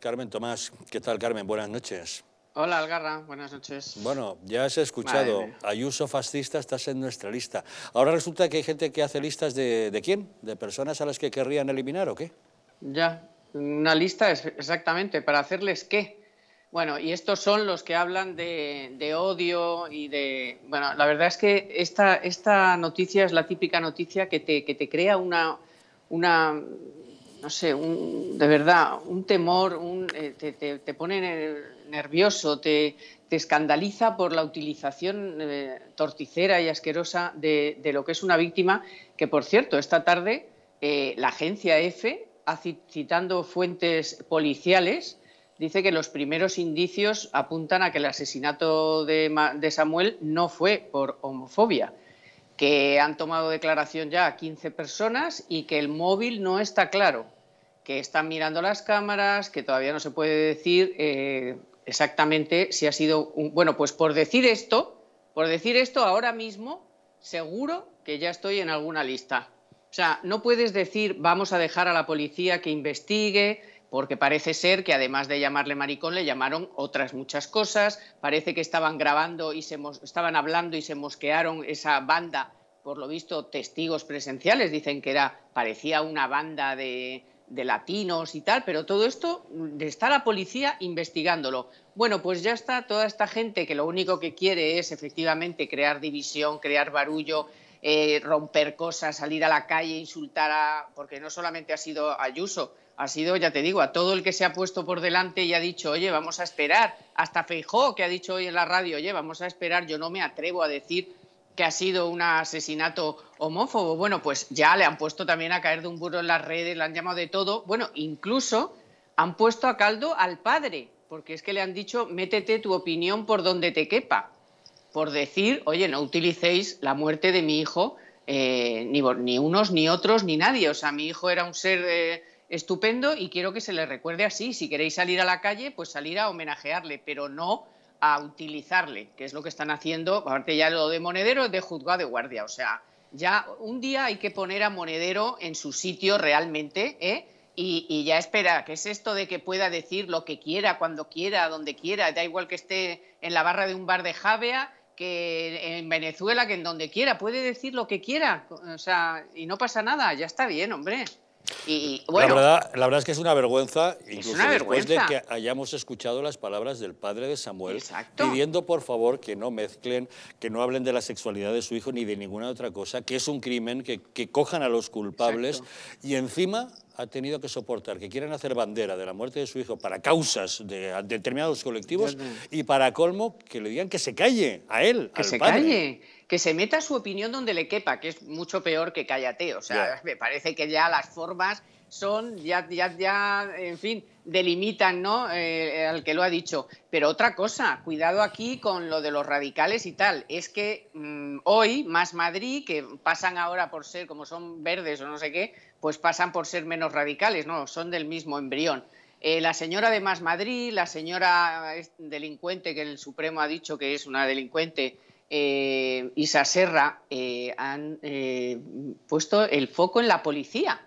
Carmen Tomás. ¿Qué tal, Carmen? Buenas noches. Hola, Algarra. Buenas noches. Bueno, ya has escuchado. Ayuso fascista, estás en nuestra lista. Ahora resulta que hay gente que hace listas de, quién? ¿De personas a las que querrían eliminar o qué? Ya, una lista es exactamente. ¿Para hacerles qué? Bueno, y estos son los que hablan de, odio y de... Bueno, la verdad es que esta, esta noticia es la típica noticia que te, que te crea una, una, no sé, de verdad, un temor, un, eh, te, te, pone nervioso, te, escandaliza por la utilización eh, torticera y asquerosa de, lo que es una víctima, que por cierto, esta tarde eh, la agencia EFE, citando fuentes policiales, dice que los primeros indicios apuntan a que el asesinato de, de Samuel no fue por homofobia que han tomado declaración ya a 15 personas y que el móvil no está claro que están mirando las cámaras, que todavía no se puede decir eh, exactamente si ha sido Bueno, pues por decir esto, por decir esto ahora mismo, seguro que ya estoy en alguna lista. O sea, no puedes decir vamos a dejar a la policía que investigue, porque parece ser que además de llamarle maricón le llamaron otras muchas cosas, parece que estaban grabando y se estaban hablando y se mosquearon esa banda, por lo visto testigos presenciales dicen que era parecía una banda de de latinos y tal, pero todo esto está la policía investigándolo. Bueno, pues ya está toda esta gente que lo único que quiere es efectivamente crear división, crear barullo, eh, romper cosas, salir a la calle, insultar a... porque no solamente ha sido Ayuso, ha sido, ya te digo, a todo el que se ha puesto por delante y ha dicho, oye, vamos a esperar, hasta Feijó, que ha dicho hoy en la radio, oye, vamos a esperar, yo no me atrevo a decir que ha sido un asesinato homófobo. Bueno, pues ya le han puesto también a caer de un burro en las redes, le han llamado de todo. Bueno, incluso han puesto a caldo al padre, porque es que le han dicho, métete tu opinión por donde te quepa, por decir, oye, no utilicéis la muerte de mi hijo, eh, ni, unos, ni otros, ni nadie. O sea, mi hijo era un ser eh, estupendo y quiero que se le recuerde así. Si queréis salir a la calle, pues salir a homenajearle, pero no a utilizarle, que es lo que están haciendo, aparte ya lo de monedero es de juzgado de guardia, o sea, ya un día hay que poner a monedero en su sitio realmente, ¿eh? Y, y, ya espera, que es esto de que pueda decir lo que quiera, cuando quiera, donde quiera? Da igual que esté en la barra de un bar de Javea, que en Venezuela, que en donde quiera, puede decir lo que quiera, o sea, y no pasa nada, ya está bien, hombre la, verdad, la, verdad, es que es una vergüenza, incluso después de que hayamos escuchado las palabras del padre de Samuel, pidiendo por favor que no mezclen, que no hablen de la sexualidad de su hijo ni de ninguna otra cosa, que es un crimen, que, cojan a los culpables y encima ha tenido que soportar que quieran hacer bandera de la muerte de su hijo para causas de determinados colectivos y para colmo que le digan que se calle a él, que se calle, que se meta su opinión donde le quepa, que es mucho peor que cállate. O sea, me parece que ya las formas son, ya, ya, ya en fin, delimitan ¿no? Eh, al que lo ha dicho. Pero otra cosa, cuidado aquí con lo de los radicales y tal. Es que mm, hoy, más Madrid, que pasan ahora por ser, como son verdes o no sé qué, pues pasan por ser menos radicales, no, son del mismo embrión. Eh, la señora de Más Madrid, la señora eh, delincuente que el Supremo ha dicho que es una delincuente, Isa Serra, han puesto el foco en la policía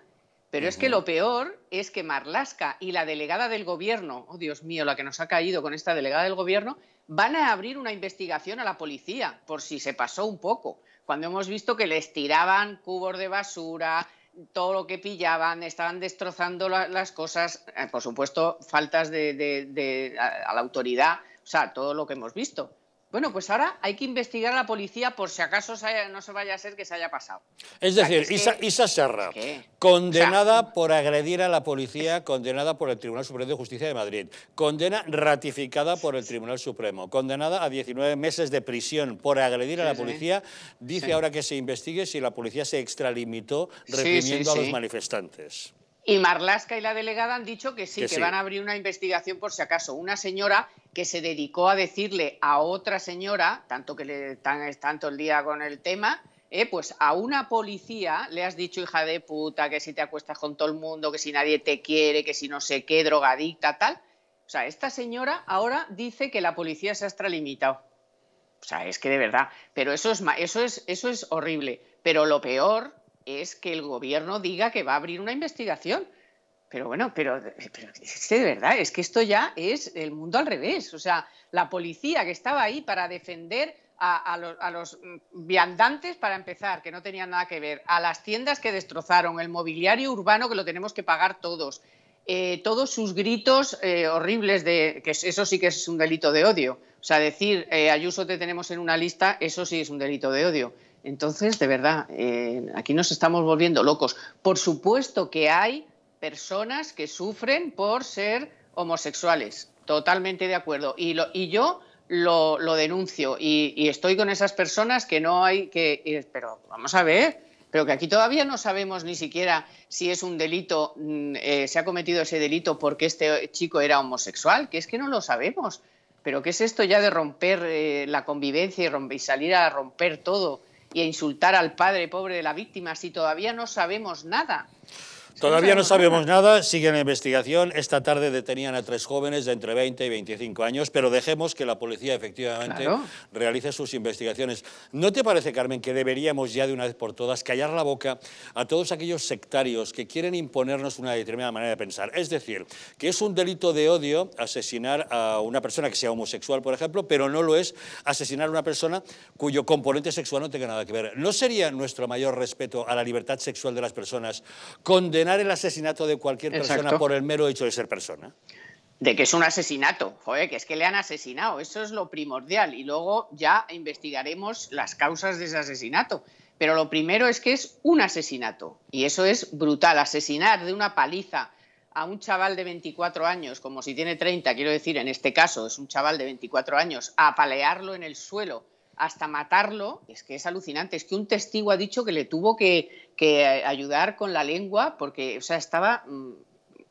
pero es que lo peor es que Marlaska y la delegada del gobierno, oh Dios mío, la que nos ha caído con esta delegada del gobierno, van a abrir una investigación a la policía por si se pasó un poco. Cuando hemos visto que les tiraban cubos de basura, todo lo que pillaban, estaban destrozando las cosas, eh, por supuesto, faltas de, a la autoridad, o sea, todo lo que hemos visto. Bueno, pues ahora hay que investigar a la policía por si acaso no se vaya a ser que se haya pasado. Es decir, Isa, Serra, condenada por agredir a la policía, condenada por el Tribunal Supremo de Justicia de Madrid, condena ratificada por el Tribunal Supremo, condenada a 19 meses de prisión por agredir a la policía, dice ahora que se investigue si la policía se extralimitó reprimiendo a los manifestantes. Y Marlasca y la delegada han dicho que sí, que, van a abrir una investigación por si acaso. Una señora que se dedicó a decirle a otra señora, tanto que le están tanto el día con el tema, eh, pues a una policía le has dicho hija de puta, que si te acuestas con todo el mundo, que si nadie te quiere, que si no sé qué, drogadicta, tal. O sea, esta señora ahora dice que la policía se ha extralimitado. O sea, es que de verdad. Pero eso es, eso es, eso es horrible. Pero lo peor es que el gobierno diga que va a abrir una investigación. Pero bueno, pero, es de verdad, es que esto ya es el mundo al revés. O sea, la policía que estaba ahí para defender a, los, viandantes, para empezar, que no tenían nada que ver, a las tiendas que destrozaron, el mobiliario urbano que lo tenemos que pagar todos, eh, todos sus gritos eh, horribles de que eso sí que es un delito de odio. O sea, decir eh, Ayuso te tenemos en una lista, eso sí es un delito de odio. Entonces, de verdad, eh, aquí nos estamos volviendo locos. Por supuesto que hay personas que sufren por ser homosexuales, totalmente de acuerdo. Y, yo lo, denuncio y, estoy con esas personas que no hay que... Eh, pero vamos a ver, pero que aquí todavía no sabemos ni siquiera si es un delito, mm, eh, se ha cometido ese delito porque este chico era homosexual, que es que no lo sabemos. Pero ¿qué es esto ya de romper la convivencia y salir a romper todo? y insultar al padre pobre de la víctima si todavía no sabemos nada. Todavía no sabemos nada, sigue la investigación. Esta tarde detenían a tres jóvenes de entre 20 y 25 años, pero dejemos que la policía efectivamente realice sus investigaciones. ¿No te parece, Carmen, que deberíamos ya de una vez por todas callar la boca a todos aquellos sectarios que quieren imponernos una determinada manera de pensar? Es decir, que es un delito de odio asesinar a una persona que sea homosexual, por ejemplo, pero no lo es asesinar a una persona cuyo componente sexual no tenga nada que ver. ¿No sería nuestro mayor respeto a la libertad sexual de las personas con condenar el asesinato de cualquier persona por el mero hecho de ser persona. De que es un asesinato, joder, que es que le han asesinado, eso es lo primordial. Y luego ya investigaremos las causas de ese asesinato. Pero lo primero es que es un asesinato. Y eso es brutal. Asesinar de una paliza a un chaval de 24 años, como si tiene 30, quiero decir, en este caso es un chaval de 24 años, a apalearlo en el suelo hasta matarlo, es que es alucinante. Es que un testigo ha dicho que le tuvo que, ayudar con la lengua porque, o sea, estaba, mm,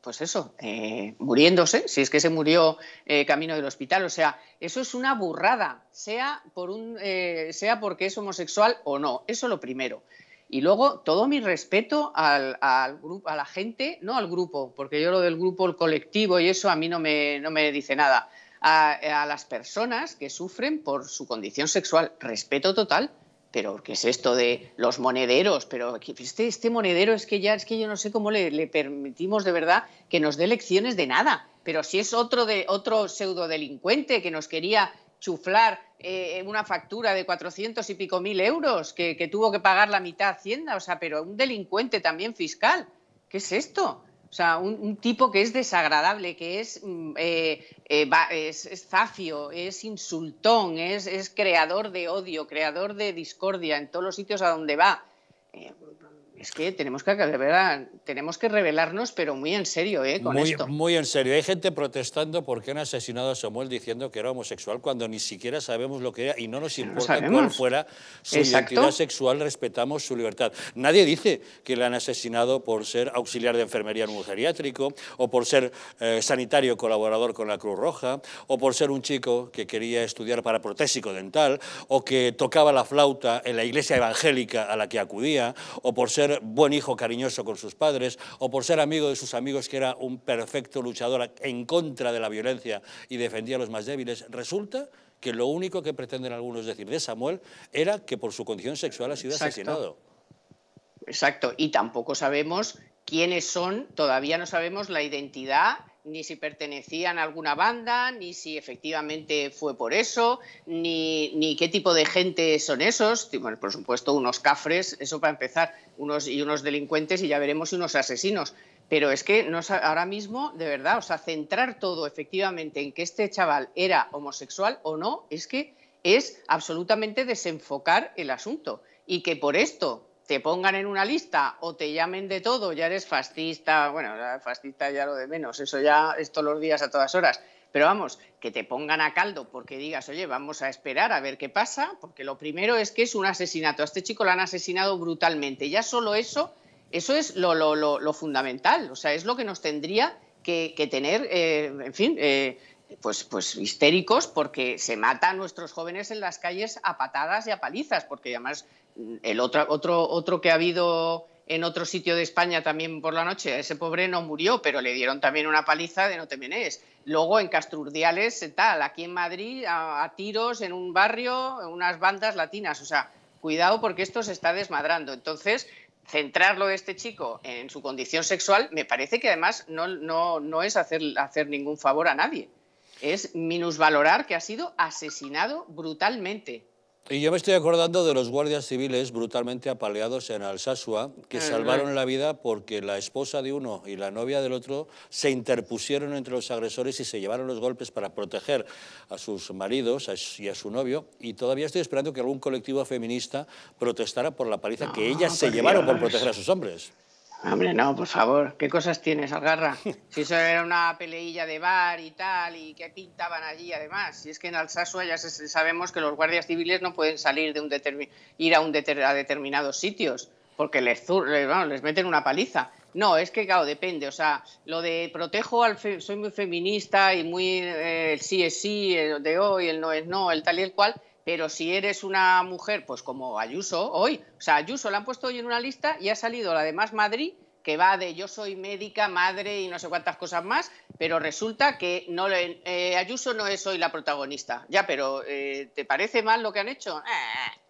pues eso, eh, muriéndose, si es que se murió eh, camino del hospital. O sea, eso es una burrada, sea, por un, eh, sea porque es homosexual o no. Eso lo primero. Y luego, todo mi respeto al, grupo, a la gente, no al grupo, porque yo lo del grupo, el colectivo y eso a mí no me dice nada a, las personas que sufren por su condición sexual. Respeto total pero ¿qué es esto de los monederos? Pero este, este monedero es que ya, es que yo no sé cómo le, permitimos de verdad que nos dé lecciones de nada. Pero si es otro, de, otro pseudo delincuente que nos quería chuflar eh, una factura de cuatrocientos y pico mil euros que tuvo que pagar la mitad Hacienda, o sea, pero un delincuente también fiscal. ¿Qué es esto? O sea, un, tipo que es desagradable, que es, mm, eh, eh, zafio, es insultón, es, creador de odio, creador de discordia en todos los sitios a donde va. Eh, es que tenemos que, verdad, tenemos que revelarnos, pero muy en serio, ¿eh? muy, en serio. Hay gente protestando porque han asesinado a Samuel diciendo que era homosexual cuando ni siquiera sabemos lo que era y no nos importa cuál fuera su identidad sexual, respetamos su libertad. Nadie dice que le han asesinado por ser auxiliar de enfermería en un geriátrico o por ser eh, sanitario colaborador con la Cruz Roja o por ser un chico que quería estudiar para protésico dental o que tocaba la flauta en la iglesia evangélica a la que acudía o por ser buen hijo cariñoso con sus padres o por ser amigo de sus amigos que era un perfecto luchador en contra de la violencia y defendía a los más débiles, resulta que lo único que pretenden algunos decir de Samuel era que por su condición sexual ha sido asesinado. Exacto, y tampoco sabemos quiénes son, todavía no sabemos la identidad ni si pertenecían a alguna banda, ni si efectivamente fue por eso, ni, ni qué tipo de gente son esos. Bueno, por supuesto, unos cafres, eso para empezar, unos y unos delincuentes y ya veremos unos asesinos. Pero es que no, ahora mismo, de verdad, o sea, centrar todo efectivamente en que este chaval era homosexual o no, es que es absolutamente desenfocar el asunto. Y que por esto te pongan en una lista o te llamen de todo, ya eres fascista, bueno, fascista ya lo de menos, eso ya es todos los días a todas horas. Pero vamos, que te pongan a caldo porque digas, oye, vamos a esperar a ver qué pasa, porque lo primero es que es un asesinato. A este chico lo han asesinado brutalmente. Ya solo eso, eso es lo, lo, fundamental. O sea, es lo que nos tendría que, tener, eh, en fin, eh, pues, pues histéricos porque se mata a nuestros jóvenes en las calles a patadas y a palizas, porque además el otro, que ha habido en otro sitio de España también por la noche. Ese pobre no murió, pero le dieron también una paliza de no te menes. Luego en Castrurdiales, eh, tal, aquí en Madrid, a, tiros en un barrio, unas bandas latinas. O sea, cuidado porque esto se está desmadrando. Entonces, centrarlo de este chico en su condición sexual, me parece que además no, es hacer, hacer ningún favor a nadie. Es minusvalorar que ha sido asesinado brutalmente. Y yo me estoy acordando de los guardias civiles brutalmente apaleados en Alsasua, que salvaron la vida porque la esposa de uno y la novia del otro se interpusieron entre los agresores y se llevaron los golpes para proteger a sus maridos y a su novio. Y todavía estoy esperando que algún colectivo feminista protestara por la paliza que ah, ellas se llevaron por proteger a sus hombres. Hombre, no, por favor. ¿Qué cosas tienes, Algarra? Si eso era una peleilla de bar y tal, y qué pintaban allí además. Si es que en Alsasua ya sabemos que los guardias civiles no pueden salir de un ir a, un a determinados sitios, porque les, les meten una paliza. No, es que, claro, depende. O sea, lo de protejo al. soy muy feminista y muy. Eh, el sí es sí, el de hoy, el no es no, el tal y el cual pero si eres una mujer, pues como Ayuso hoy, o sea, Ayuso la han puesto hoy en una lista y ha salido la de Más Madrid, que va de yo soy médica, madre y no sé cuántas cosas más, pero resulta que no, eh, Ayuso no es hoy la protagonista. Ya, pero eh, ¿te parece mal lo que han hecho? Eh,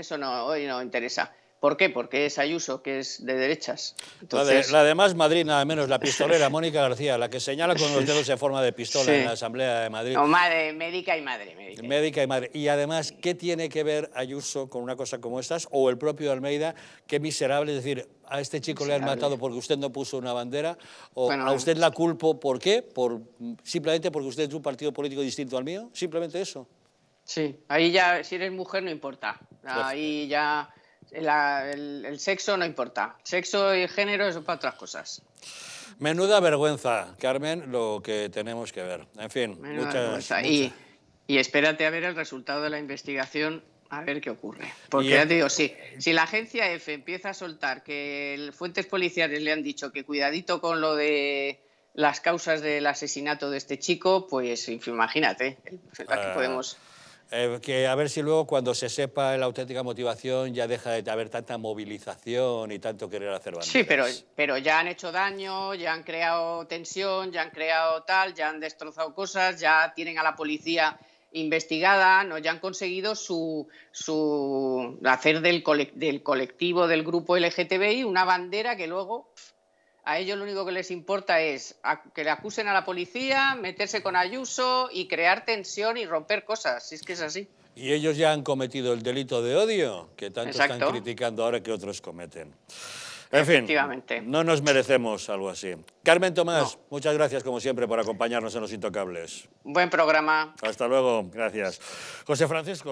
eso no, hoy no interesa. ¿Por qué? Porque es Ayuso, que es de derechas. Entonces... La, de, Madrid, nada menos, la pistolera Mónica García, la que señala con los dedos en forma de pistola en la Asamblea de Madrid. No, madre, médica y madre. Médica. y madre. Y además, ¿qué tiene que ver Ayuso con una cosa como estas? O el propio Almeida, qué miserable, es decir, a este chico le han matado porque usted no puso una bandera, o a usted la culpo, ¿por qué? Por, ¿Simplemente porque usted es un partido político distinto al mío? ¿Simplemente eso? Sí, ahí ya, si eres mujer no importa. Ahí ya el, sexo no importa. Sexo y género son para otras cosas. Menuda vergüenza, Carmen, lo que tenemos que ver. En fin, muchas, gracias. Y, espérate a ver el resultado de la investigación a ver qué ocurre. Porque ya te digo, sí, si la agencia F empieza a soltar que fuentes policiales le han dicho que cuidadito con lo de las causas del asesinato de este chico, pues imagínate, la pues, que ah. podemos... Eh, que a ver si luego cuando se sepa la auténtica motivación ya deja de haber tanta movilización y tanto querer hacer banderas. Sí, pero, pero ya han hecho daño, ya han creado tensión, ya han creado tal, ya han destrozado cosas, ya tienen a la policía investigada, ¿no? ya han conseguido su, su hacer del, del colectivo, del grupo LGTBI, una bandera que luego a ellos lo único que les importa es que le acusen a la policía, meterse con Ayuso y crear tensión y romper cosas, si es que es así. Y ellos ya han cometido el delito de odio, que tanto están criticando ahora que otros cometen. En fin, no nos merecemos algo así. Carmen Tomás, muchas gracias como siempre por acompañarnos en Los Intocables. Buen programa. Hasta luego, gracias. José Francisco.